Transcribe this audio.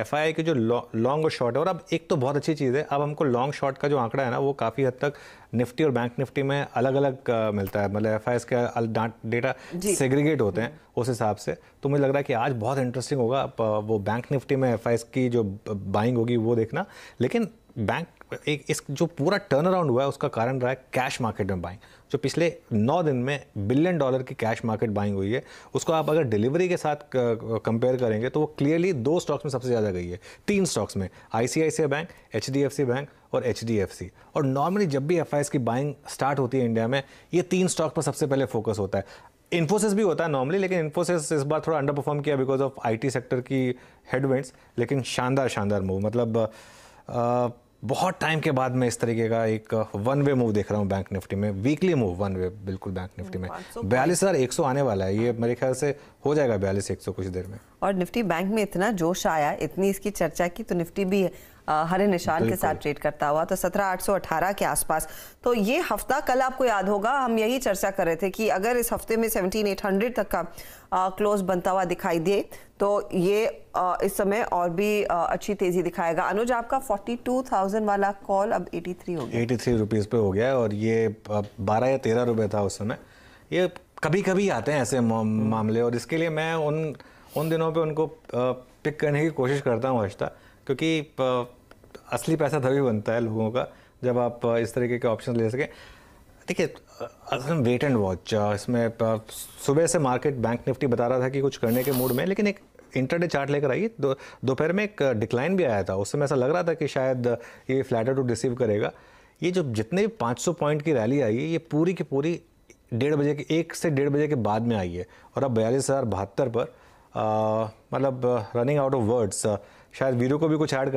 F I आई के जो long और शॉर्ट है और अब एक तो बहुत अच्छी चीज़ है अब हमको लॉन्ग शॉर्ट का जो आंकड़ा है ना वो काफ़ी हद तक निफ्टी और बैंक निफ्टी में अलग अलग मिलता है मतलब एफ आई एस के डेटा सेग्रीगेट होते हैं उस हिसाब से तो मुझे लग रहा है कि आज बहुत इंटरेस्टिंग होगा वो बैंक निफ्टी में एफ आई एस की जो बाइंग होगी वो देखना लेकिन बैंक एक इस जो पूरा टर्न अराउंड हुआ है उसका कारण रहा है कैश मार्केट में बाइंग जो पिछले नौ दिन में बिलियन डॉलर की कैश मार्केट बाइंग हुई है उसको आप अगर डिलीवरी के साथ कंपेयर करेंगे तो वो क्लियरली दो स्टॉक्स में सबसे ज़्यादा गई है तीन स्टॉक्स में आई बैंक एच बैंक और एच और नॉर्मली जब भी एफ की बाइंग स्टार्ट होती है इंडिया में ये तीन स्टॉक पर सबसे पहले फोकस होता है इन्फोसिस भी होता है नॉर्मली लेकिन इन्फोसिस इस बार थोड़ा अंडर परफॉर्म किया बिकॉज ऑफ आईटी सेक्टर की हेडविंड्स लेकिन शानदार शानदार मूव मतलब आ, बहुत टाइम के बाद मैं इस तरीके का एक वन वे मूव देख रहा हूँ बैंक निफ्टी में वीकली मूव वन वे बिल्कुल बैंक निफ्टी hmm, में बयालीस हज़ार एक सौ आने वाला है ये मेरे ख्याल से हो जाएगा बयालीस एक सौ कुछ देर में और निफ्टी बैंक में इतना जोश आया इतनी इसकी चर्चा की तो निफ्टी भी हरे निशान के साथ ट्रेड करता हुआ तो सत्रह आठ सौ अठारह के आसपास तो ये हफ्ता कल आपको याद होगा हम यही चर्चा कर रहे थे कि अगर इस हफ्ते में सेवनटीन एट हंड्रेड तक का क्लोज बनता हुआ दिखाई दे तो ये आ, इस समय और भी आ, अच्छी तेजी दिखाएगा अनुज आपका 42,000 वाला कॉल अब 83 हो गया 83 रुपीज पे हो गया और ये 12 या 13 रुपए था उस समय ये कभी कभी आते हैं ऐसे हम्म। मामले और इसके लिए मैं उन उन दिनों पे उनको पिक करने की कोशिश करता हूँ हजता क्योंकि असली पैसा तभी बनता है लोगों का जब आप इस तरीके के ऑप्शन ले सकें देखिए असल वेट एंड वॉच इसमें सुबह से मार्केट बैंक निफ्टी बता रहा था कि कुछ करने के मूड में लेकिन एक इंटरडे चार्ट लेकर आई दो दोपहर में एक डिक्लाइन भी आया था उस समय ऐसा लग रहा था कि शायद ये फ्लैटर टू रिसीव करेगा ये जो जितने भी पाँच पॉइंट की रैली आई है ये पूरी की पूरी डेढ़ बजे के एक से डेढ़ बजे के बाद में आई है और अब बयालीस हज़ार बहत्तर पर मतलब रनिंग आउट ऑफ वर्ड्स शायद वीरू को भी कुछ ऐड कर